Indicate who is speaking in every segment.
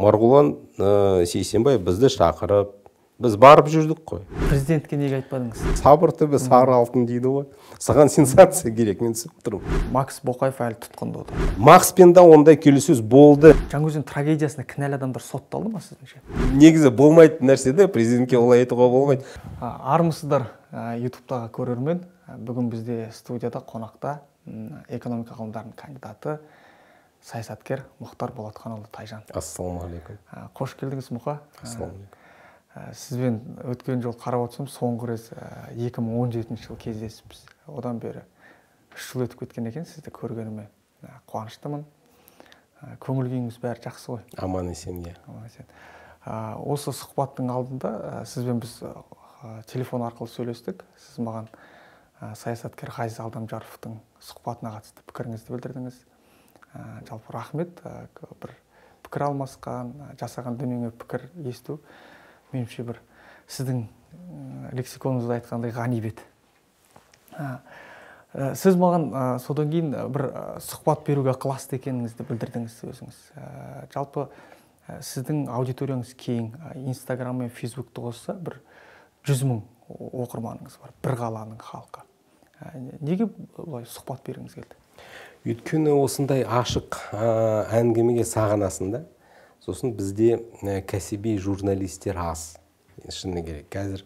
Speaker 1: марғұлан ә, сейсенбай бізді шақырып біз барып жүрдік қой президентке неге айтпадыңыз сабыр түбі сары алтын дейді ғой саған сенсация керек мен түсініп тұрмын макс боқаев әлі тұтқында отыр макспен да ондай келіссөз болды
Speaker 2: жаңаөзен трагедиясына кінәлі адамдар сотталды ма сіздіңше
Speaker 1: негізі болмайтын нәрсе де президентке олай айтуға болмайды
Speaker 2: армысыздар ютубтағы көрермен бүгін бізде студияда қонақта экономика ғылымдарының кандидаты саясаткер мұхтар болатханұлы тайжан ассалаумағалейкум қош келдіңіз мұқа ассалаумағалейкум сізбен өткен жол қарап отырсам соңғы рет екі мың он жетінші жылы кездесіппіз одан бері үш жыл өтіп кеткен екен сізді көргеніме қуаныштымын көңіл күйіңіз бәрі жақсы ғой аман есен иә аман есен осы сұхбаттың алдында сізбен біз телефон арқылы сөйлестік сіз маған саясаткер ғазиз алдамжаровтың сұхбатына қатысты пікіріңізді білдірдіңіз жалпы рахмет бір пікір алмасқан жасаған дүниеңе пікір есту меніңше бір сіздің лексиконыңызда айтқандай ғанибет сіз маған ә, содан кейін бір сұхбат беруге ықыласты екеніңізді білдірдіңіз өзіңіз ә, жалпы сіздің аудиторияңыз кең инстаграм мен фейсбукты қосса бір жүз мың оқырманыңыз бар бір қаланың халқы неге былай сұхбат бергіңіз келді
Speaker 1: өйткені осындай ашық әңгімеге сағынасында. да сосын бізде кәсіби журналистер аз шыны керек қазір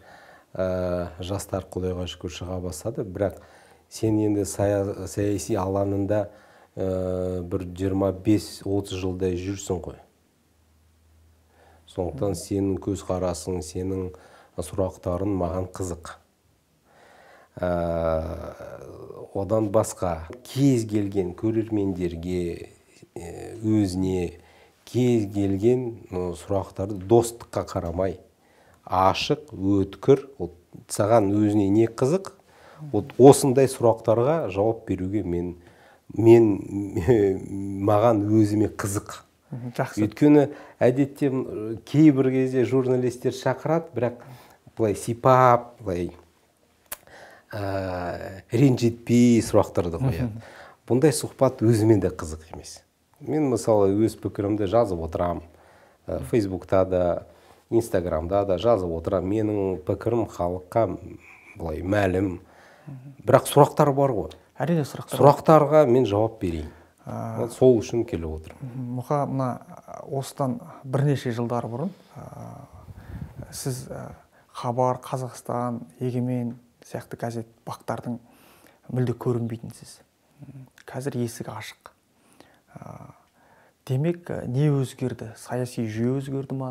Speaker 1: жастар құдайға шүкір шыға бастады бірақ сен енді саяси алаңында бір 25-30 жылдай жүрсің ғой сондықтан сенің көзқарасың сенің сұрақтарың маған қызық Э, одан басқа кез келген көрермендерге э, өзіне кез келген сұрақтарды достыққа қарамай ашық өткір вот саған өзіне не қызық вот осындай сұрақтарға жауап беруге мен мен э, маған өзіме қызық жақсы өйткені әдетте кейбір кезде журналистер шақырады бірақ былай сипап былай ә, э, ренжітпей сұрақтарды қояды бұндай сұхбат өзімен де қызық емес мен мысалы өз пікірімді жазып отырам. ә, фейсбукта да инстаграмда да жазып отырам. менің пікірім халыққа былай мәлім бірақ сұрақтар бар ғой әрине сұрақтар сұрақтарға мен жауап берейін ә, сол үшін келіп
Speaker 2: отырмын мұқа мына осыдан бірнеше жылдар бұрын ә, сіз ә, хабар қазақстан егемен сияқты газет бақтардың мүлде көрінбейтінсіз қазір есік ашық демек э, не өзгерді саяси жүйе өзгерді ма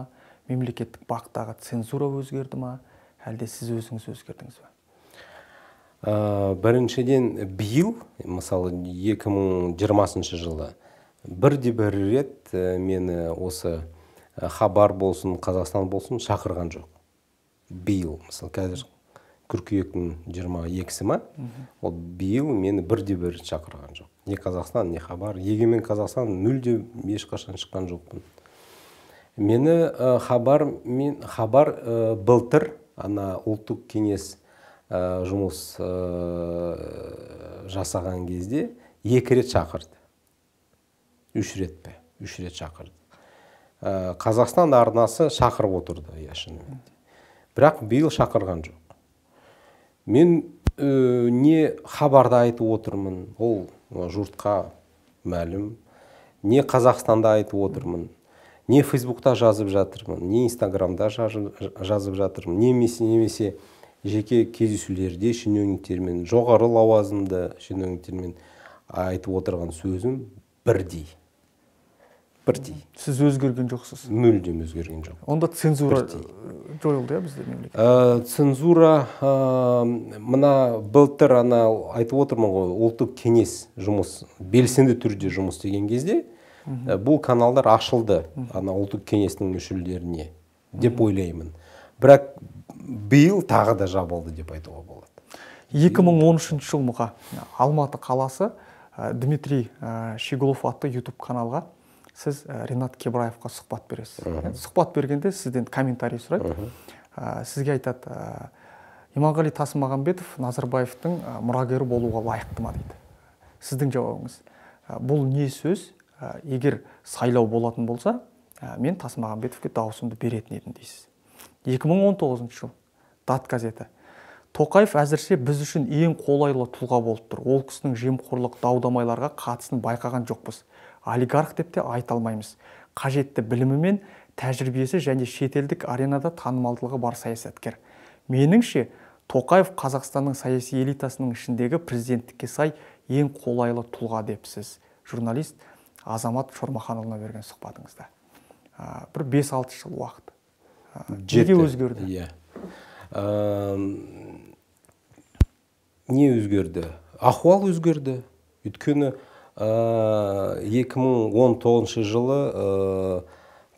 Speaker 2: мемлекеттік бақтағы цензура өзгерді ма әлде сіз өзіңіз өзгердіңіз ба?
Speaker 1: ә, біріншіден биыл мысалы 2020 жылы бірде бір рет э, мені осы э, хабар болсын қазақстан болсын шақырған жоқ биыл мысалы қазір қыркүйектің жиырма екісі ма ол биыл мені бірде бір шақырған жоқ не қазақстан не хабар егемен қазақстан мүлде ешқашан шыққан жоқпын мені ә, хабар мен хабар ә, былтыр ана ұлттық кеңес жұмыс жасаған кезде екі рет шақырды үш рет пе үш рет шақырды ә, қазақстан арнасы шақырып отырды иә шынымен бірақ биыл шақырған жоқ мен э, не хабарда айтып отырмын ол жұртқа мәлім не қазақстанда айтып отырмын не фейсбукта жазып жатырмын не инстаграмда жазып жатырмын немесе немесе жеке кездесулерде шенеуніктермен жоғары лауазымды шенеуніктермен айтып отырған сөзім бірдей бірдей сіз өзгерген жоқсыз мүлдем өзгерген жоқ онда цензура жойылды иә бізде мемлекет цензура мына былтыр ана айтып отырмын ғой ұлттық кеңес жұмыс белсенді түрде жұмыс деген кезде бұл каналдар ашылды ана ұлттық кеңестің мүшелеріне деп ойлаймын бірақ биыл тағы да жабылды деп айтуға болады
Speaker 2: 2013 жылғы Алматы қаласы Дмитрий шеглов атты YouTube каналға сіз э, ринат кебраевқа сұхбат бересіз ә, сұхбат бергенде сізден комментарий сұрайды ә, сізге айтады ә, иманғали тасмағамбетов назарбаевтың э, мұрагері болуға лайықты ма дейді сіздің жауабыңыз бұл не сөз егер сайлау болатын болса ә, мен тасмағамбетовке дауысымды беретін едім дейсіз 2019 жыл дат газеті тоқаев әзірше біз үшін ең қолайлы тұлға болып тұр ол кісінің жемқорлық дау дамайларға қатысын байқаған жоқпыз олигарх деп те айта алмаймыз қажетті білімі мен тәжірибесі және шетелдік аренада танымалдылығы бар саясаткер меніңше тоқаев қазақстанның саяси элитасының ішіндегі президенттікке сай ең қолайлы тұлға депсіз журналист азамат шормаханұлына берген сұхбатыңызда ә, бір 5-6 жыл уақыт
Speaker 1: неге өзгерді иә не өзгерді ахуал өзгерді өйткені Э, екі мың жылы э,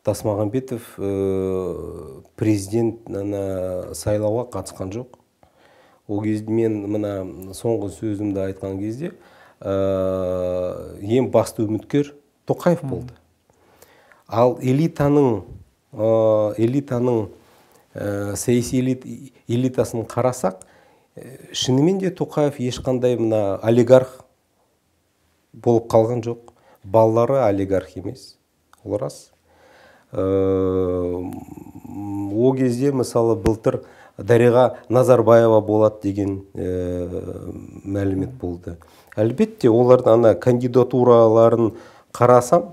Speaker 1: тасмағамбетов э, президент ана сайлауға қатысқан жоқ ол кезде мен мына соңғы сөзімді айтқан кезде ең басты үміткер тоқаев болды ал элитаның элитаның саяси элитасын қарасақ шынымен де тоқаев ешқандай мына олигарх болып қалған жоқ балалары олигарх емес ол рас э, ол кезде мысалы былтыр дариға назарбаева болады деген ә, мәлімет болды әлбетте олардың ана кандидатураларын қарасам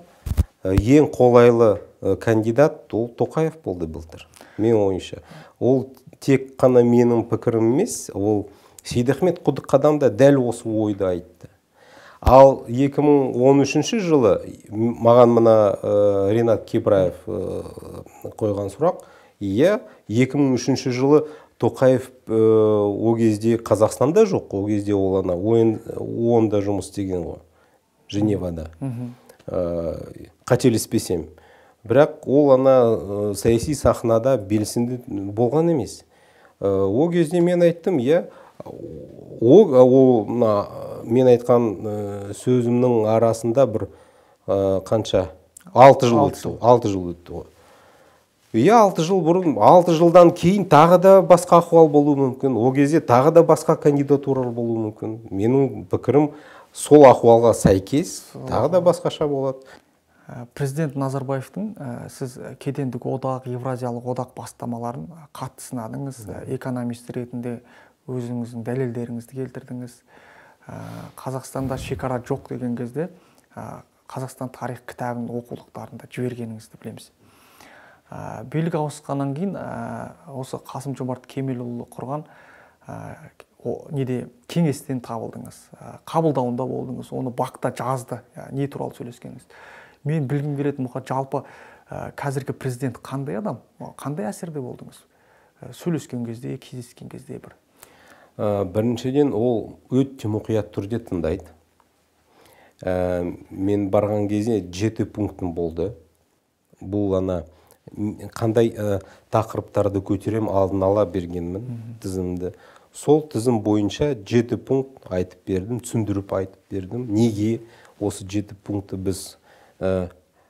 Speaker 1: э, ең қолайлы кандидат ол тоқаев болды былтыр мен ойымша ол тек қана менің пікірім емес ол сейдахмет құдыққадам да дәл осы ойды айтты ал 2013 жылы маған мына ә, ринат э, қойған сұрақ иә 2003 жылы тоқаев ә, э, ол кезде қазақстанда жоқ ол кезде ол ана оонда жұмыс істеген ғой женевада ә, қателеспесем бірақ ол ана саяси сахнада белсенді болған емес ә, ол кезде мен айттым иә ол ол мына мен айтқан э, сөзімнің арасында бір э, қанша алты жыл өтті алты жыл өтті ғой иә алты жыл бұрын алты жылдан кейін тағы да басқа ахуал болуы мүмкін ол кезде тағы да басқа кандидатуралар болуы мүмкін менің пікірім сол ахуалға сәйкес тағы да басқаша
Speaker 2: болады э, президент назарбаевтың сіз кедендік одақ евразиялық одақ бастамаларын қатты сынадыңыз ә, экономист ретінде өзіңіздің дәлелдеріңізді келтірдіңіз ә, қазақстанда шекара жоқ деген кезде ә, қазақстан тарих кітабын оқулықтарында жібергеніңізді білеміз ә, билік ауысқаннан кейін ә, осы қасым жомарт кемелұлы құрған ә, о, неде кеңестен табылдыңыз қабылдауында болдыңыз оны бақта жазды не туралы сөйлескеніңіз мен білгім келеді мұқа жалпы қазіргі президент қандай адам қандай әсерде болдыңыз сөйлескен кезде кездескен кезде бір
Speaker 1: ә, біріншіден ол өте мұқият түрде тыңдайды ә, мен барған кезде жеті пунктім болды бұл ана қандай ә, тақырыптарды көтерем алдын ала бергенмін тізімді сол тізім бойынша жеті пункт айтып бердім түсіндіріп айтып бердім неге осы жеті пункты біз ә,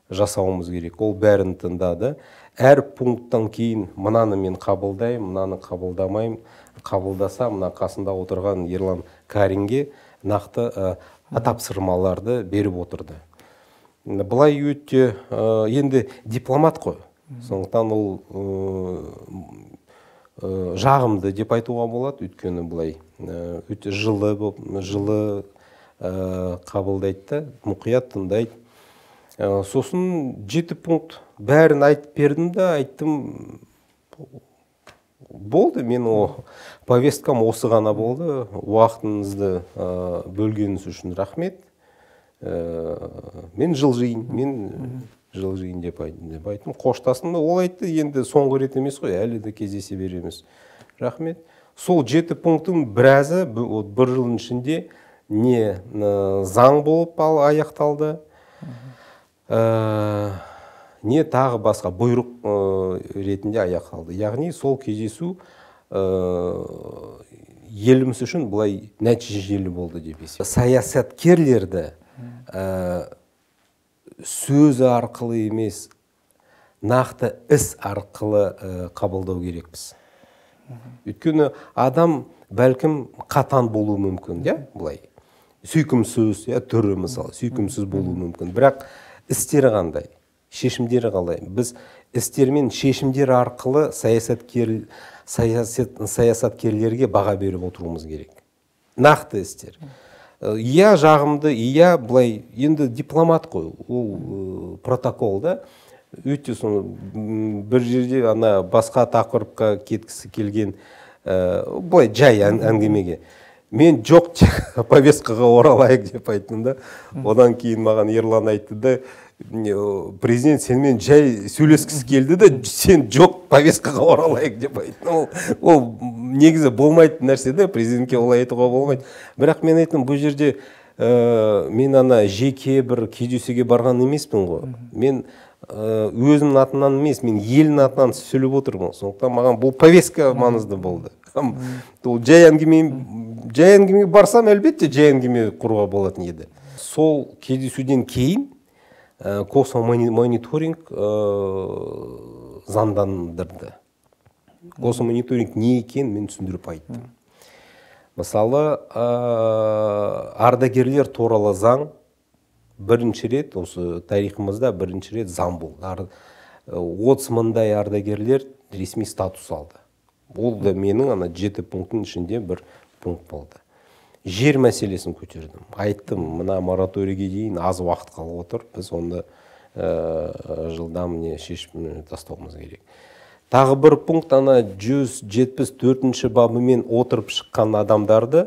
Speaker 1: жасауымыз керек ол бәрін тыңдады әр пункттан кейін мынаны мен қабылдаймын мынаны қабылдамаймын қабылдаса мына қасында отырған ерлан каринге нақты тапсырмаларды беріп отырды Бұлай өте енді дипломат қой сондықтан ол жағымды деп айтуға болады өйткені былай өте жылы жылы қабылдайды да мұқият тыңдайды сосын жеті пункт бәрін айтып бердім да айттым болды мен о повесткам осы ғана болды уақытыңызды ә, бөлгеніңіз үшін рахмет ә, мен жылжиын мен жылжиын деп, деп айттым қоштастым ол айтты енді соңғы рет емес қой әлі де кездесе береміз рахмет сол жеті пунктің біразы бір жылдың ішінде не заң болып ал аяқталды не тағы басқа бұйрық ә, ретінде аяқталды яғни сол кездесу ә, еліміз үшін былай нәтижелі болды деп есептеймін саясаткерлерді ә, сөз арқылы емес нақты іс арқылы қабылдау керекпіз өйткені адам бәлкім қатан болуы мүмкін иә былай сүйкімсіз иә түрі мысалы сүйкімсіз болуы мүмкін бірақ істері қандай шешімдері қалай біз істер мен шешімдер арқылы саясаткер саясат, саясаткерлерге баға беріп отыруымыз керек нақты істер иә жағымды иә былай енді дипломат қой ол протокол да өте соны бір жерде ана басқа тақырыпқа кеткісі келген ә, былай жай әңгімеге мен жоқ повесткаға оралайық деп айттым да одан кейін маған ерлан айтты да президент сенімен жай сөйлескісі келді де сен жоқ повесткаға оралайық деп айтты ол ол негізі болмайтын нәрсе да президентке олай айтуға болмайды бірақ мен айттым бұл жерде ә, мен ана жеке бір кездесуге барған емеспін ғой мен ә, өзімнің атынан емес мен елдің атынан сөйлеп отырмын сондықтан маған бұл повестка маңызды болды ол жай әңгіме жай әңгімеге барсам әлбетте жай әңгіме құруға болатын еді сол кездесуден кейін Э, мониторинг э, заңдандырды мониторинг не екен, мен түсіндіріп айттым мысалы ә, ардагерлер туралы заң бірінші рет осы тарихымызда бірінші рет заң болды отыз мыңдай ардагерлер ресми статус алды ол да менің ана жеті пунктің ішінде бір пункт болды жер мәселесін көтердім айттым мына мораторийге дейін аз уақыт қалып отыр біз оны ә, жылдам не шешіп тастауымыз керек тағы бір пункт ана 174 бабымен отырып шыққан адамдарды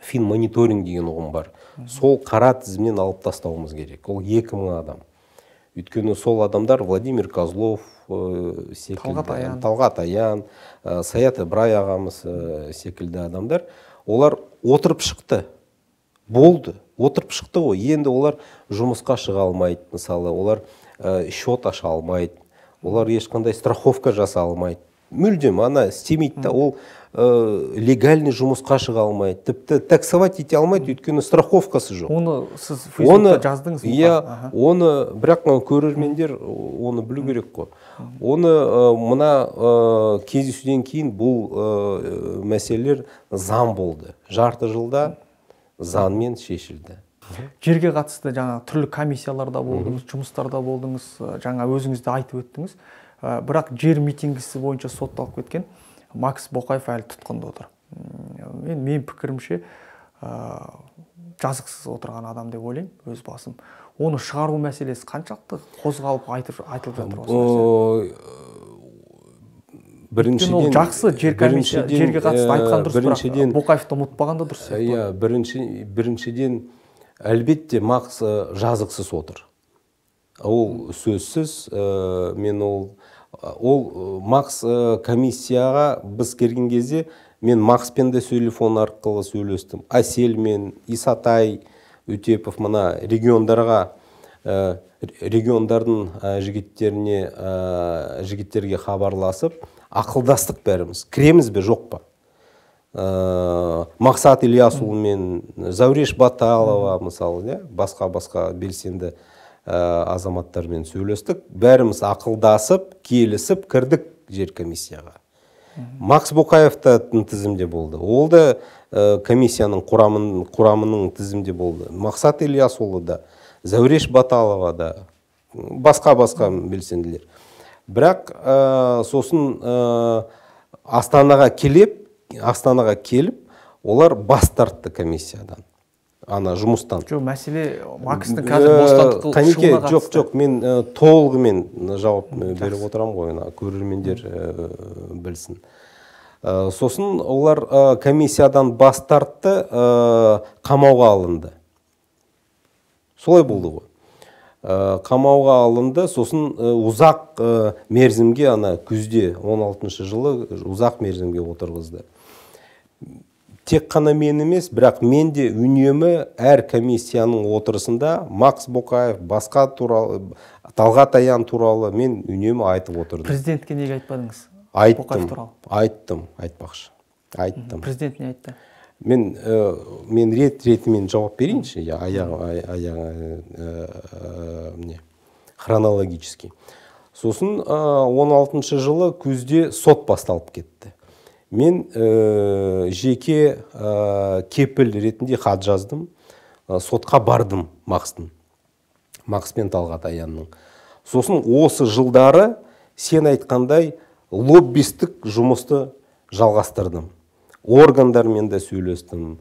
Speaker 1: фин мониторинг деген ұғым бар сол қара тізімнен алып тастауымыз керек ол 2000 адам өйткені сол адамдар владимир козлов ә, секілді талғат аян талғат аян ә, саят ыбырай ағамыз секілді адамдар олар отырып шықты болды отырып шықты ғой енді олар жұмысқа шыға алмайды мысалы олар ә, счет аша алмайды олар ешқандай страховка жаса алмайды мүлдем ана істемейді да ол ә, легальный жұмысқа шыға алмайды тіпті таксовать ете алмайды өйткені страховкасы жоқ
Speaker 2: оны сіз оны жаздыңыз иә
Speaker 1: оны бірақ көрермендер оны білу керек қой оны ә, мына ә, кездесуден кейін бұл мәселелер зам болды жарты жылда заңмен шешілді
Speaker 2: жерге қатысты жаңа түрлі комиссияларда болдыңыз жұмыстарда болдыңыз жаңа өзіңіз де айтып өттіңіз бірақ жер митингісі бойынша сотталып кеткен макс боқаев әлі тұтқында отыр мен менің пікірімше ә, жазықсыз отырған адам деп ойлаймын өз басым оны шығару мәселесі қаншалықты қозғалып айтып айтылып жатыр
Speaker 1: осы біріншіден ол жақсы жер комиссия жерге қатысты э, айтқан дұрыс біріншіден боқаевты ұмытпаған да дұрыс э, иә бірінші біріншіден әлбетте макс э, жазықсыз отыр ол сөзсіз ә, мен ол Э, ол э, макс э, комиссияға біз келген кезде мен макспен де телефон арқылы сөйлестім әселмен исатай өтепов мына региондарға ә, региондардың ә, жігіттеріне ә, жігіттерге хабарласып ақылдастық бәріміз кіреміз бе жоқ па ә, мақсат ілиясұлымен мен зауреш баталова мысалы иә басқа басқа белсенді Э, азаматтармен сөйлестік бәріміз ақылдасып келісіп кірдік жер комиссияға макс боқаев тізімде болды ол да э, комиссияның құрамын, құрамының тізімде болды мақсат ильясұлы да зәуреш баталова да басқа басқа белсенділер бірақ э, сосын астанаға келіп астанаға келіп олар бас тартты комиссиядан ана жұмыстан
Speaker 2: жоқ мәселе макстың қазір бостандық э, қанеке жоқ
Speaker 1: жоқ мен э, толығымен жауап э, беріп отырамын ғой мына көрермендер білсін сосын олар комиссиядан бас тартты қамауға алынды солай болды ғой қамауға алынды сосын ұзақ мерзімге ана күзде 16 жылы ұзақ мерзімге отырғызды тек қана мен емес бірақ мен де үнемі әр комиссияның отырысында макс боқаев басқа туралы талғат аян туралы мен үнемі айтып отырдым президентке
Speaker 2: неге айтпадыңыз
Speaker 1: айттым айттым айтпақшы айттым президент не айтты мен э, мен рет ретімен жауап берейінші аяғы аяғы э, э, не хронологически сосын 16 алтыншы жылы күзде сот басталып кетті мен ә, жеке ә, кепіл ретінде хат жаздым ә, сотқа бардым мақстың мақс пен талғат аянның сосын осы жылдары сен айтқандай лоббистік жұмысты жалғастырдым органдармен де сөйлестім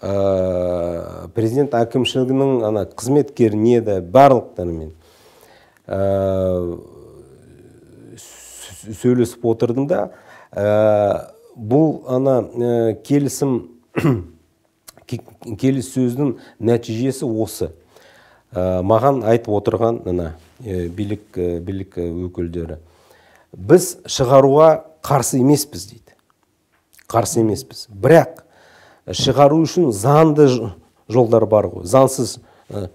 Speaker 1: ә, президент әкімшілігінің ана қызметкеріне де барлықтарымен ә, сөйлесіп отырдым да бұл ана ә, келісім келіссөздің нәтижесі осы маған айтып отырған мына ә, билік билік өкілдері біз шығаруға қарсы емеспіз дейді қарсы емеспіз бірақ шығару үшін заңды жолдар бар ғой заңсыз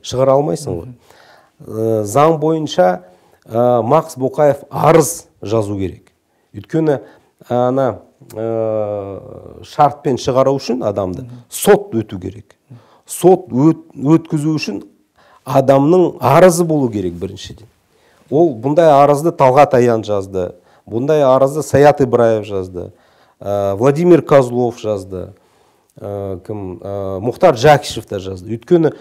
Speaker 1: шығара алмайсың ғой заң бойынша ә, Макс Боқаев арыз жазу керек өйткені ана ә, шартпен шығару үшін адамды сот өту керек сот өт, өткізу үшін адамның арызы болу керек біріншіден ол бұндай арызды талғат аян жазды бұндай арызды саят ибраев жазды ә, владимир козлов жазды ә, кім ә, мұхтар жакишев та жазды өйткені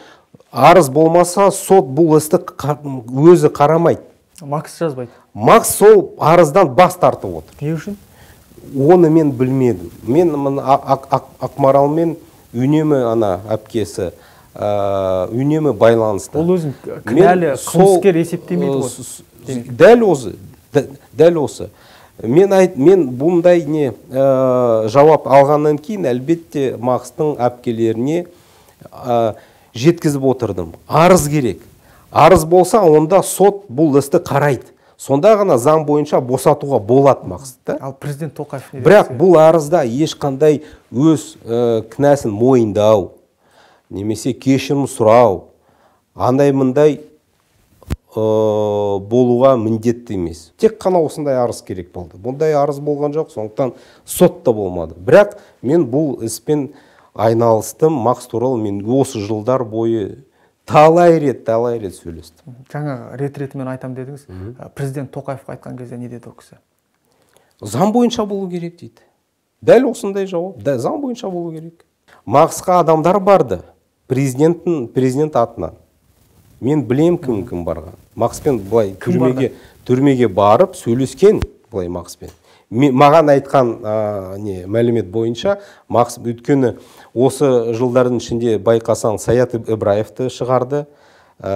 Speaker 1: арыз болмаса сот бұл істі өзі қарамайды макс жазбайды макс сол арыздан бас тартып отыр не үшін оны мен білмедім мен ақмаралмен үнемі ана әпкесі үнемі байланыста ол өзін кінәлі қылмыскер есептемейді ғой дәл осы дәл осы мен айт мен бұндай не ә, жауап алғаннан кейін әлбетте мақстың әпкелеріне ә, жеткізіп отырдым арыз керек арыз болса онда сот бұл істі қарайды сонда ғана заң бойынша босатуға болады мақсатта ал
Speaker 2: президент тоқаев бірақ бұл
Speaker 1: арызда ешқандай өз ә, кінәсін мойындау немесе кешірім сұрау андай мындай болуға міндетті емес тек қана осындай арыз керек болды бұндай арыз болған жоқ сондықтан сот та болмады бірақ мен бұл іспен айналыстым макс туралы мен осы жылдар бойы талай рет талай рет сөйлестім
Speaker 2: жаңа рет ретімен айтам дедіңіз президент тоқаевқа айтқан кезде не деді ол кісі
Speaker 1: заң бойынша болу керек дейді дәл осындай жауап да заң бойынша болу керек мақсқа адамдар барды президенттің президент атынан мен білем кім кім барған мақспен былай түрмеге түрмеге барып сөйлескен былай мақспен маған айтқан не мәлімет бойынша мақс өйткені осы жылдардың ішінде байқасаң саят ыбраевты шығарды ә,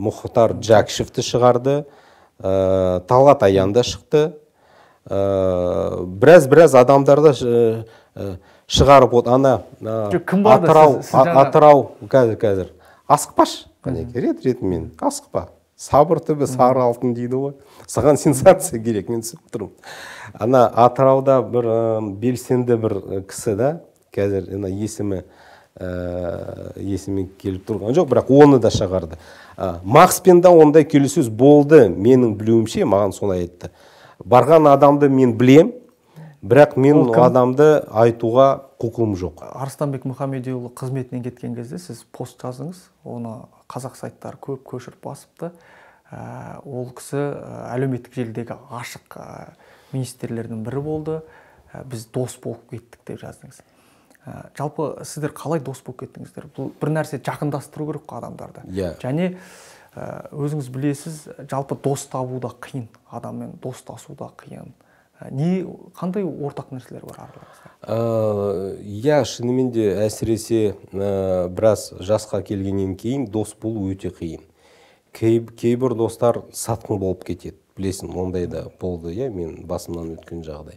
Speaker 1: мұхтар джакшевті шығарды ә, талғат аян да шықты ә, біраз біраз адамдарды шығарып вот ана кім атырау қазір қазір асықпашы қанеке рет ретімен асықпа сабыр түбі сары алтын дейді ғой саған сенсация керек мен түсініп тұрмын ана атырауда бір белсенді бір кісі да қазір ана есімі ә, есіме келіп тұрған жоқ бірақ оны да шығарды ә, макспен да ондай келіссөз болды менің білуімше маған солай айтты барған адамды мен білем бірақ мен ол адамды айтуға құқығым жоқ
Speaker 2: арыстанбек мұхамедиұлы қызметінен кеткен кезде сіз пост жаздыңыз оны қазақ сайттары көп көшіріп басыпты ә, ол кісі ә, әлеуметтік желідегі ашық ә, министрлердің бірі болды ә, біз дос болып кеттік деп жаздыңыз ә, жалпы сіздер қалай дос болып кеттіңіздер бұл бір нәрсе жақындастыру керек қой адамдарды иә және өзіңіз білесіз жалпы дос табу да қиын адаммен достасу да қиын не қандай ортақ нәрселер бар
Speaker 1: араларыңызда иә шынымен де әсіресе ә, біраз жасқа келгеннен кейін дос болу өте қиын кейбір достар сатқын болып кетеді білесің ондай да болды иә мен басымнан өткен жағдай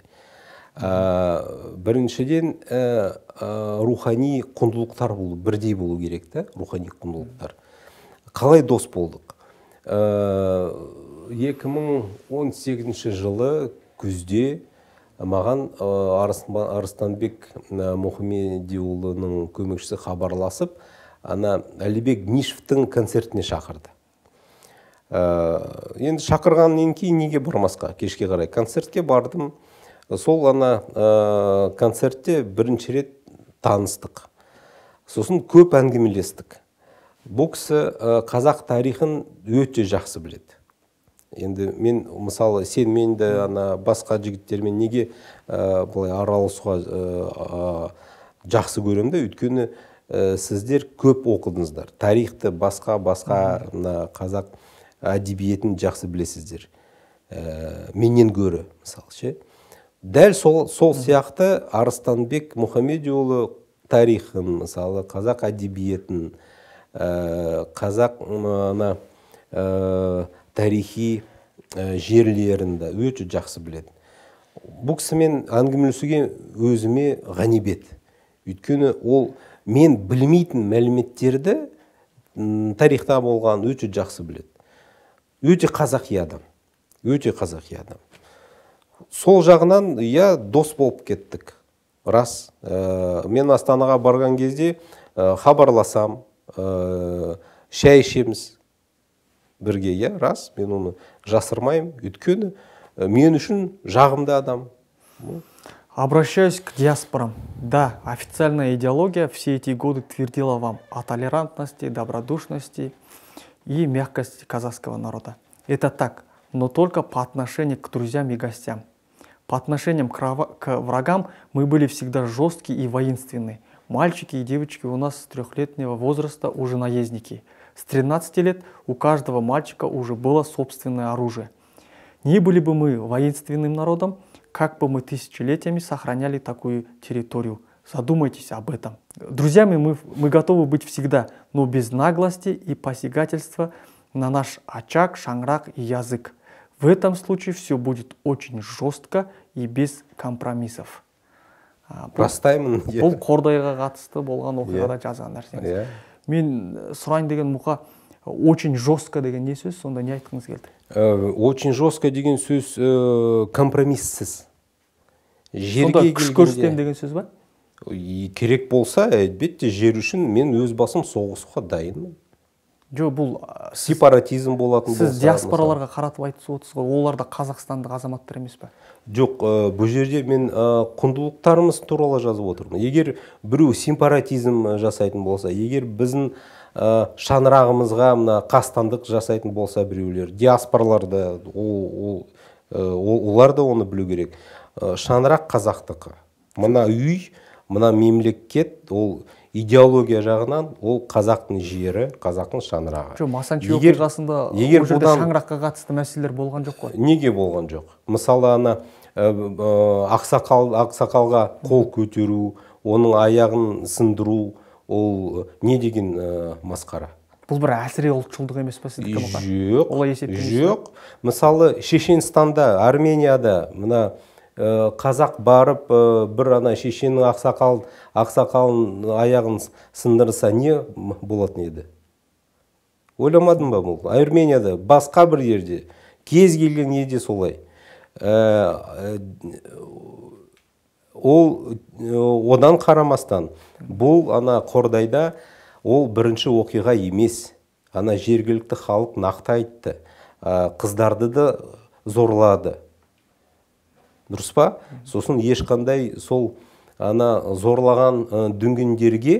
Speaker 1: ә, біріншіден ә, ә, рухани құндылықтар болу бірдей болу керек та рухани құндылықтар қалай дос болдық ә, 2018 жылы күзде маған арыстанбек мұхамедиұлының көмекшісі хабарласып ана әлібек нишевтің концертіне шақырды ә, енді шақырғаннан кейін неге бармасқа кешке қарай концертке бардым сол ана ә, концертте бірінші рет таныстық сосын көп әңгімелестік бұл қазақ тарихын өте жақсы біледі енді мен мысалы мен де ана басқа жігіттермен неге ә, былай араласуға ә, жақсы көремін да өйткені ә, сіздер көп оқыдыңыздар тарихты басқа басқа мына қазақ әдебиетін жақсы білесіздер ә, менен гөрі мысалы ше дәл сол, сияқты арыстанбек мұхамедиұлы тарихын мысалы қазақ әдебиетін ә, қазақ ана тарихи э, жерлерін жерлерінді өте жақсы біледі бұл кісімен әңгімелесуге өзіме ғанибет өйткені ол мен білмейтін мәліметтерді тарихта болған өте жақсы біледі өте қазақи адам өте қазақи адам сол жағынан иә дос болып кеттік рас э, мен астанаға барған кезде э, хабарласам ә, ішеміз бірге иә рас мен оны жасырмаймын өйткені мен үшін жағымды адам ну.
Speaker 2: Обращаюсь к диаспорам. Да, официальная идеология все эти годы твердила вам о толерантности, добродушности и мягкости казахского народа. Это так, но только по отношению к друзьям и гостям. По отношениям к врагам мы были всегда жесткие и воинственные. Мальчики и девочки у нас с трехлетнего возраста уже наездники – с 13 лет у каждого мальчика уже было собственное оружие. Не были бы мы воинственным народом, как бы мы тысячелетиями сохраняли такую территорию. Задумайтесь об этом. Друзьями мы, мы готовы быть всегда, но без наглости и посягательства на наш очаг, шанграк и язык. В этом случае все будет очень жестко и без компромиссов.
Speaker 1: Растаймын бұл
Speaker 2: қордайға қатысты болған оқиғада жазған нәрсеңіз мен э, сұрайын деген мұқа очень жестко деген не сөз сонда не айтқыңыз келді
Speaker 1: э, очень жестко деген сөз э, компромисссіз жерге сонда күш көрсетемін деген сөз ба керек болса әлбетте жер үшін мен өз басым соғысуға дайынмын жоқ бұл сепаратизм болатын сіз диаспораларға
Speaker 2: қаратып айтып отырсыз ғой олар да қазақстандық азаматтар емес па
Speaker 1: жоқ бұл жерде мен құндылықтарымыз туралы жазып отырмын егер біреу сепаратизм жасайтын болса егер біздің ә, шаңырағымызға мына қастандық жасайтын болса біреулер диаспораларда ол, олар да оны білу керек шаңырақ қазақтықы. мына үй мына мемлекет ол идеология жағынан ол қазақтың жері қазақтың шаңырағы жоқ масанчи оқиғасында егер ол шаңыраққа
Speaker 2: қатысты мәселелер болған жоқ қой
Speaker 1: неге болған жоқ мысалы ана э, э, ақсақал ақсақалға қол көтеру оның аяғын сындыру ол э, не деген масқара
Speaker 2: бұл бір әсіре ұлтшылдық емес па
Speaker 1: сіздікі жоқ олай жоқ мысалы шешенстанда арменияда мына Э, қазақ барып э, бір ана шешеннің ақсақалын ақсақалын аяғын сындырса не болатын еді ойламадың ба бұл арменияда басқа бір жерде кез келген елде солай э, ол одан қарамастан бұл ана қордайда ол бірінші оқиға емес ана жергілікті халық нақты айтты қыздарды да зорлады дұрыс па сосын ешқандай сол ана зорлаған дүнгендерге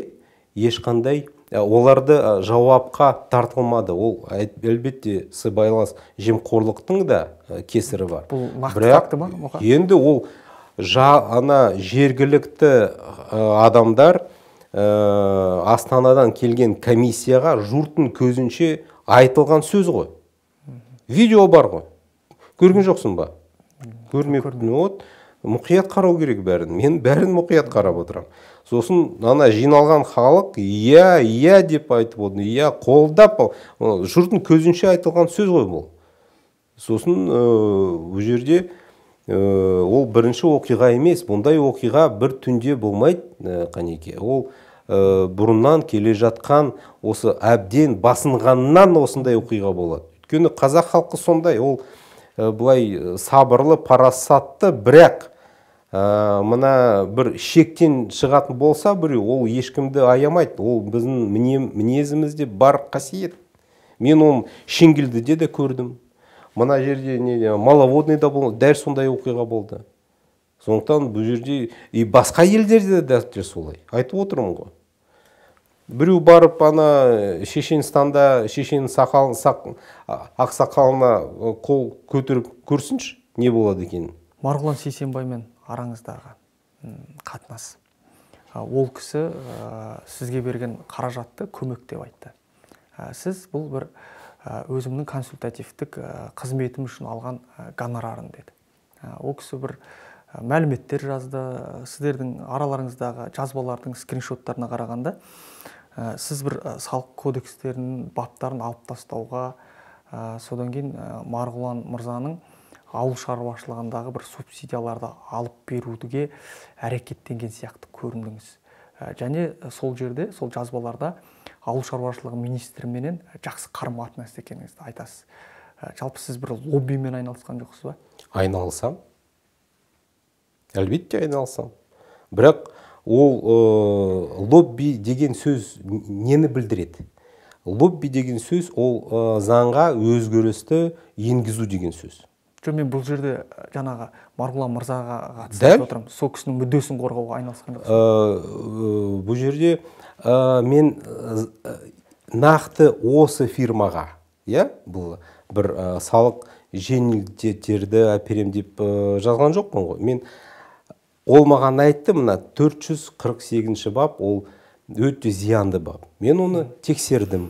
Speaker 1: ешқандай ә, оларды жауапқа тартылмады ол әлбетте сыбайлас жемқорлықтың да кесірі бар бұл нақты факті енді ол ана жергілікті адамдар астанадан келген комиссияға жұрттың көзінше айтылған сөз ғой видео бар ғой көрген жоқсың ба көрмеппін вот мұқият қарау керек бәрін мен бәрін мұқият қарап отырамын сосын ана жиналған халық иә иә деп айтып отыр иә қолдап жұрттың көзінше айтылған сөз ғой бұл сосын ол э, жерде э, ол бірінші оқиға емес бұндай оқиға бір түнде болмайды э, қанеке ол бұрыннан келе жатқан осы әбден басынғаннан осындай оқиға болады өйткені қазақ халқы сондай ол Э, былай э, сабырлы парасатты бірақ ә, э, мына бір шектен шығатын болса біреу ол ешкімді аямайды ол біздің міне, мінезімізде бар қасиет мен оны шеңгелдіде де көрдім мына жерде не маловодныйда дәл сондай оқиға болды сондықтан бұл жерде и басқа елдерде де солай айтып отырмын ғой біреу барып ана шешенстанда э, шешен сақалын сақ, ақсақалына э, қол көтеріп көрсінші не болады екенін
Speaker 2: марғұлан сейсенбаймен араңыздағы қатынас ол кісі э, сізге берген қаражатты көмек деп айтты ә, сіз бұл бір өзімнің консультативтік қызметім үшін алған гонорарым деді ол кісі бір мәліметтер жазды сіздердің араларыңыздағы жазбалардың скриншоттарына қарағанда Ә, сіз бір ә, салық кодекстерінің баптарын алып тастауға ә, содан кейін ә, марғұлан мырзаның ауыл шаруашылығындағы бір субсидияларды алып беруге әрекеттенген сияқты көріндіңіз ә, және сол жерде сол жазбаларда ауыл шаруашылығы министріменен жақсы қарым қатынас екеніңізді айтасыз ә, жалпы сіз бір лоббимен айналысқан жоқсыз ба
Speaker 1: айналысамын әлбетте айналысамын бірақ ол э, лобби деген сөз нені білдіреді лобби деген сөз ол э, заңға өзгерісті енгізу деген сөз
Speaker 2: жоқ мен бұл жерде э, жаңағы марғұлан мырзаға қатысты айтып отырмын сол кісінің мүддесін қорғауға айналысқан
Speaker 1: жоқсыз бұл жерде мен нақты осы фирмаға иә бұл бір салық жеңілдетерді әперем деп ә, жазған жоқпын ғой мен ол маған айтты мына 448 бап ол өте зиянды бап мен оны тексердім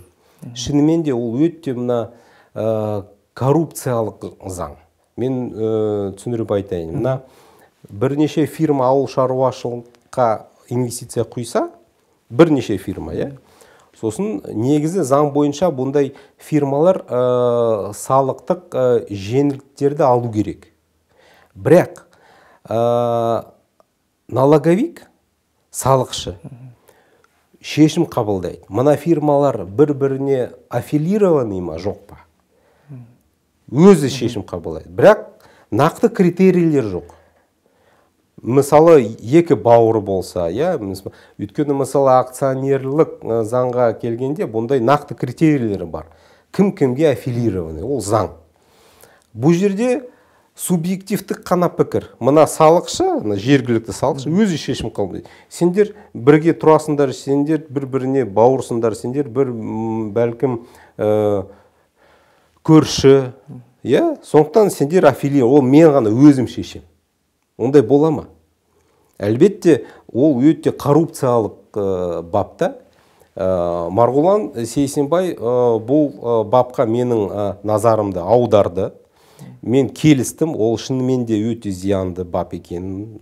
Speaker 1: шынымен де ол өте мына ә, коррупциялық заң мен ә, түсіндіріп айтайын мына бірнеше фирма ауыл шаруашылыққа инвестиция құйса бірнеше фирма иә сосын негізі заң бойынша бұндай фирмалар ә, салықтық ә, жеңілдіктерді алу керек бірақ налоговик салықшы шешім қабылдайды мына фирмалар бір біріне аффилированный ма жоқ па өзі шешім қабылдайды бірақ нақты критерийлер жоқ мысалы екі бауыр болса иә өйткені мысалы акционерлік заңға келгенде бұндай нақты критерийлер бар кім кімге аффилированный ол заң бұл жерде субъективтік қана пікір мына салықшы мына жергілікті салықшы өзі шешім қабылдайды сендер бірге тұрасыңдар сендер бір біріне бауырсыңдар сендер бір бәлкім ә, көрші иә сондықтан сендер Рафилия ол мен ғана өзім шешем. ондай бола ма әлбетте ол өте коррупциялық ә, бапта ә, марғұлан сейсенбай ә, бұл ә, бапқа менің ә, назарымды аударды мен келістім ол шынымен де өте зиянды бап екенін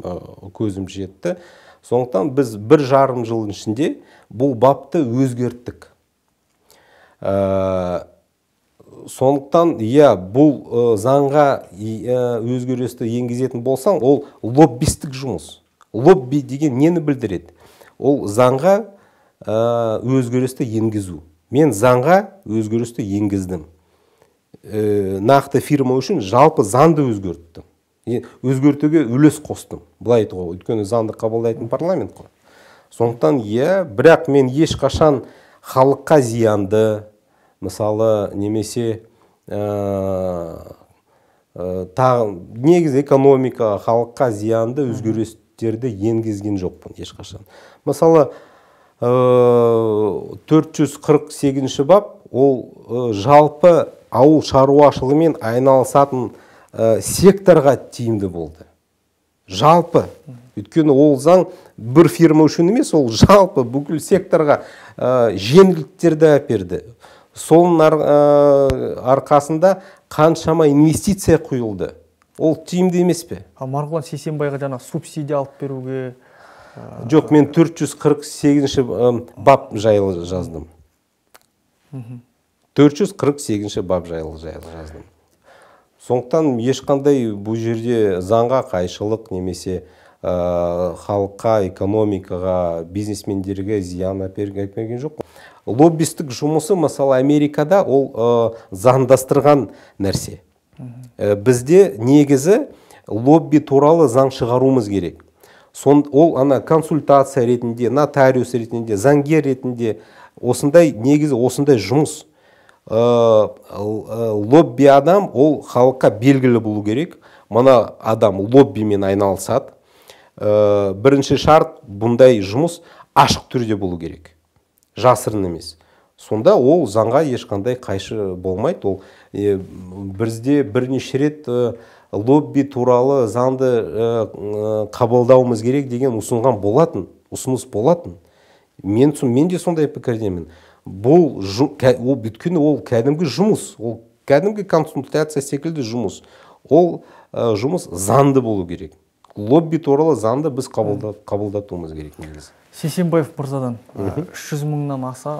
Speaker 1: көзім жетті сондықтан біз бір жарым жылдың ішінде бұл бапты өзгерттік ә, сондықтан иә бұл ә, заңға өзгерісті енгізетін болсаң ол лоббистік жұмыс лобби деген нені білдіреді ол заңға ә, өзгерісті енгізу мен заңға өзгерісті енгіздім ә, нақты фирма үшін жалпы заңды өзгерттім өзгертуге үлес қостым былай айтуға өйткені заңды қабылдайтын парламент қой сондықтан иә бірақ мен ешқашан халыққа зиянды мысалы немесе ә, ә тағы негізі экономика халыққа зиянды өзгерістерді енгізген жоқпын ешқашан мысалы ә, 448 бап ол ә, жалпы ауыл шаруашылығымен айналысатын ә, секторға тиімді болды жалпы өйткені ол заң бір фирма үшін емес ол жалпы бүкіл секторға ә, э, жеңілдіктерді әперді соның ар, ә, э, арқасында қаншама инвестиция құйылды ол тиімді емес пе ал
Speaker 2: марғұлан сейсенбайға жаңа субсидия алып беруге жоқ мен
Speaker 1: 448 жүз бап жайлы жаздым 448 бап жайлы жаздым сондықтан ешқандай бұл жерде заңға қайшылық немесе халыққа ә, экономикаға бизнесмендерге зиян әперген жоқ лоббистік жұмысы мысалы америкада ол ә, заңдастырған нәрсе э, бізде негізі лобби туралы заң шығаруымыз керек Сон, ол ана консультация ретінде нотариус ретінде заңгер ретінде осындай негізі осындай жұмыс Э, э, лобби адам ол халыққа белгілі болу керек мына адам лоббимен айналысады ә, бірінші шарт бұндай жұмыс ашық түрде болу керек жасырын емес сонда ол заңға ешқандай қайшы болмайды ол бізде бірнеше рет лобби туралы заңды қабылдауымыз керек деген ұсынған болатын ұсыныс болатын мен, мен де сондай пікірдемін бұл ол бүткіл ол кәдімгі жұмыс ол кәдімгі консультация секілді жұмыс ол жұмыс заңды болу керек лобби туралы заңды біз қабылда, қабылдатуымыз керек негізі
Speaker 2: сейсенбаев мырзадан үш жүз мыңнан аса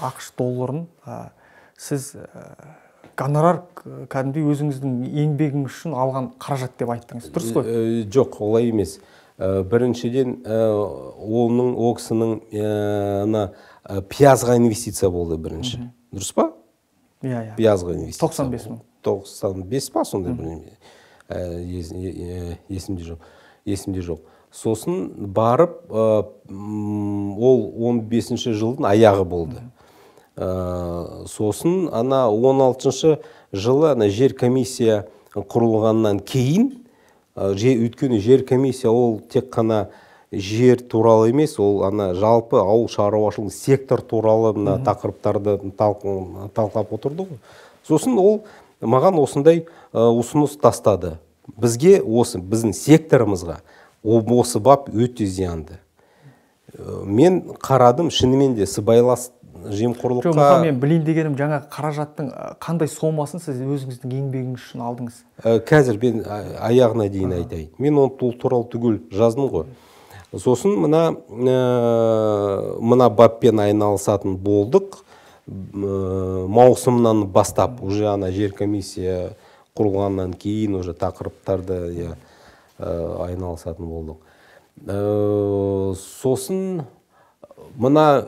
Speaker 2: ақш долларын ә, сіз ә, гонорар кәдімгідей өзіңіздің еңбегіңіз үшін алған қаражат деп айттыңыз дұрыс
Speaker 1: қой жоқ олай емес біріншіден оның ол кісінің ана ә, пиязға инвестиция болды бірінші дұрыс па иә иә пиязға инвестиция тоқсан бес мың тоқсан бес па сондай бір э, есімде жоқ есімде жоқ сосын барып э, ол 15 бесінші жылдың аяғы болды сосын ана 16 алтыншы жылы ана жер комиссия құрылғаннан кейін өйткені жер комиссия ол тек қана жер туралы емес ол ана жалпы ауыл шаруашылығы сектор туралы мына тақырыптарды талқылап отырды ғой сосын ол маған осындай ұсыныс тастады бізге осы біздің секторымызға осы бап өте зиянды мен қарадым шынымен де сыбайлас жемқорлыққа жоқ мен
Speaker 2: білейін дегенім жаңа қаражаттың қандай сомасын сіз өзіңіздің еңбегіңіз үшін алдыңыз
Speaker 1: қазір мен аяғына дейін айтайын мен ол туралы түгел жаздым ғой сосын мына ә, мына баппен айналысатын болдық ә, маусымнан бастап уже ана жер комиссия құрылғаннан кейін уже тақырыптарды иә э, айналысатын болдық ә, сосын мына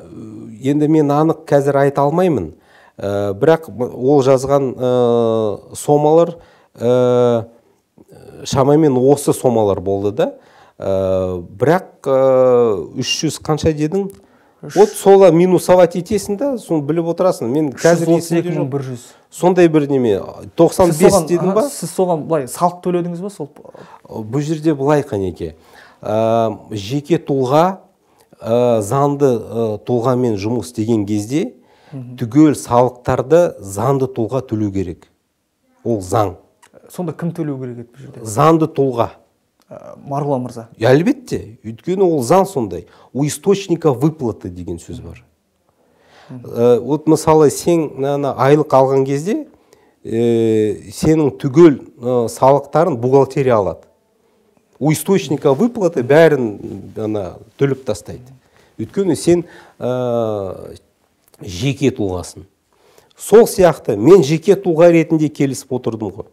Speaker 1: енді мен анық қазір айта алмаймын ә, бірақ ол жазған ә, сомалар шамамен осы сомалар болды да Э, бірақ э, үш жүз қанша дедің вот сола минусовать етесің да соны біліп отырасың мен қазір бір жүз сондай бір неме 95 бес дедің ба сіз соған былай салық төледіңіз ба сол бұл жерде былай қанеке ә, жеке тұлға ә, заңды ә, тұлғамен жұмыс істеген кезде түгел салықтарды заңды тұлға төлеу керек ол заң
Speaker 2: сонда кім төлеу керек еді бұл жерде заңды тұлға марғұлан мырза
Speaker 1: әлбетте өйткені ол заң сондай у источника выплаты деген сөз бар ә, вот мысалы сен ана айлық алған кезде ә, сенің түгел э, салықтарын бухгалтерия алады у источника выплаты бәрін ана төлеп тастайды өйткені сен ә, жеке тұлғасың сол сияқты мен жеке тұлға ретінде келісіп отырдым ғой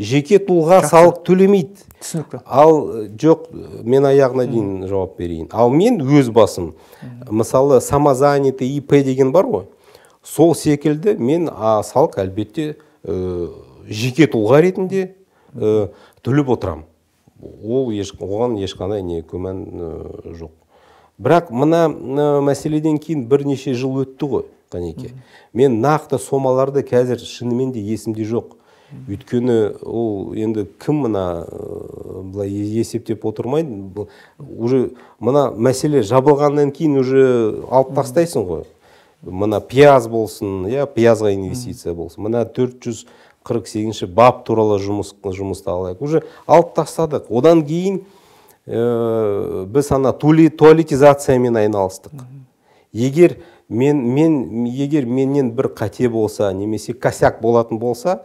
Speaker 1: жеке тұлға салық төлемейді түсінікті ал жоқ мен аяғына дейін жауап берейін ал мен өз басым мысалы самозанятый ип деген бар ғой сол секілді мен а, салық әлбетте ә, жеке тұлға ретінде ә, төлеп отырам. ол еш, оған ешқандай не күмән жоқ бірақ мына мәселеден кейін бірнеше жыл өтті ғой қанеке мен нақты сомаларды қазір шынымен де есімде жоқ өйткені ол енді кім мына былай есептеп отырмайды уже мына мәселе жабылғаннан кейін уже алып тастайсың ғой мына пияз болсын иә пиязға инвестиция болсын мына 448 жүз қырық бап туралы жұмыс жұмысты алайық уже алып тастадық одан кейін ә, біз ана туалетизациямен айналыстық егер мен мен егер менен бір қате болса немесе косяк болатын болса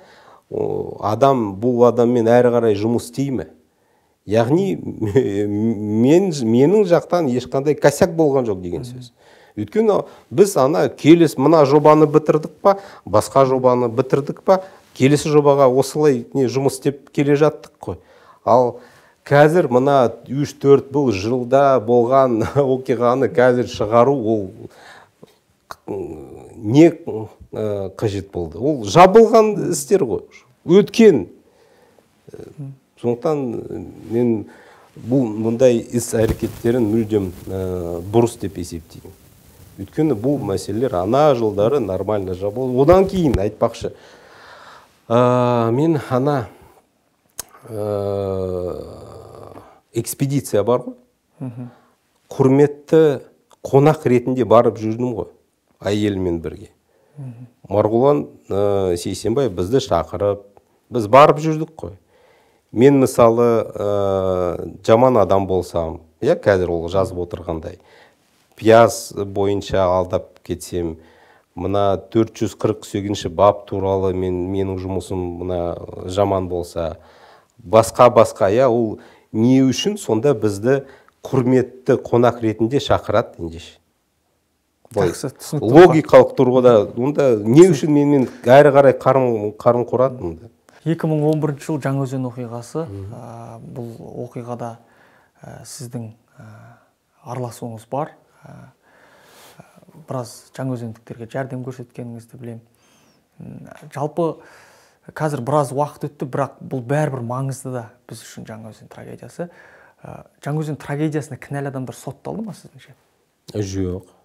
Speaker 1: адам бұл адаммен әрі қарай жұмыс істей ме яғни мен, менің жақтан ешқандай косяк болған жоқ деген сөз өйткені біз ана келес мына жобаны бітірдік па басқа жобаны бітірдік па келесі жобаға осылай не жұмыс істеп келе жаттық қой ал қазір мына үш төрт бұл жылда болған оқиғаны қазір шығару ол не Э, қажет болды ол жабылған істер ғой өткен э, сондықтан э, мен бұл мұндай іс әрекеттерін мүлдем ә, бұрыс деп есептеймін өйткені бұл мәселелер ана жылдары нормально жабылды. одан кейін айтпақшы ә, мен ана ә, экспедиция бар ғой құрметті қонақ ретінде барып жүрдім ғой әйеліммен бірге марғұлан ә, сейсенбай бізді шақырып біз барып жүрдік қой мен мысалы ә, жаман адам болсам иә қазір ол жазып отырғандай пияз бойынша алдап кетсем мына 448 бап туралы мен менің жұмысым мына э, жаман болса басқа басқа иә ол не үшін сонда бізді құрметті қонақ ретінде шақырады ендеше логикалық тұрғыда онда не үшін менімен әрі қарай қарым қарым құрады он
Speaker 2: 2011 жыл жаңаөзен оқиғасы ә, бұл оқиғада ә, сіздің ә, араласуыңыз бар ә, біраз жаңаөзендіктерге жәрдем көрсеткеніңізді білемін жалпы қазір біраз уақыт өтті бірақ бұл бәрібір маңызды да біз үшін жаңаөзен трагедиясы ә, жаңаөзен трагедиясына кінәлі адамдар сотталды ма сіздіңше
Speaker 1: жоқ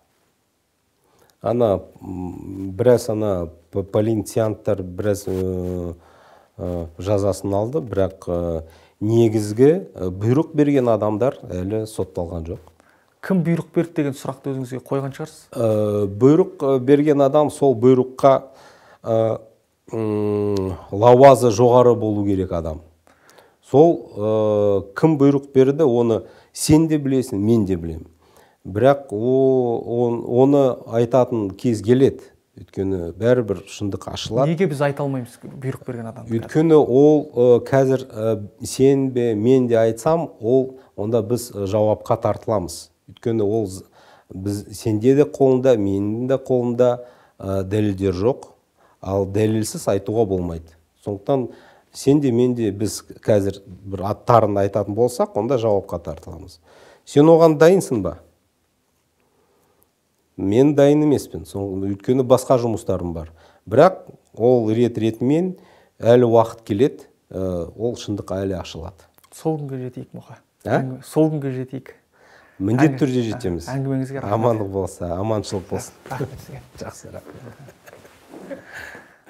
Speaker 1: ана біраз ана полинцианттар біраз э, э, жазасын алды бірақ э, негізгі бұйрық берген адамдар әлі сотталған жоқ
Speaker 2: кім бұйрық берді деген сұрақты өзіңізге қойған
Speaker 1: шығарсыз бұйрық берген адам сол бұйрыққа лауазы жоғары болу керек адам сол кім бұйрық берді оны сен де білесің мен де білемін бірақ оны айтатын кез келеді өйткені бәрібір шындық ашылады неге
Speaker 2: біз айта алмаймыз бұйрық берген адам
Speaker 1: өйткені ол қазір сен бе мен де айтсам ол онда біз жауапқа тартыламыз өйткені ол біз сенде де қолында менің де қолымда дәлелдер жоқ ал дәлелсіз айтуға болмайды сондықтан сен де мен де біз қазір бір аттарын айтатын болсақ онда жауапқа тартыламыз сен оған дайынсың ба мен дайын емеспін сол өйткені басқа жұмыстарым бар бірақ ол рет ретімен әлі уақыт келеді ол шындық әлі ашылады
Speaker 2: сол күнге жетейік мұқа ә?
Speaker 1: сол күнге жетейік міндетті түрде жетеміз әңгімеңізге рахмет амандық болса аманшылық болсын
Speaker 2: рахмет жақсы рахмет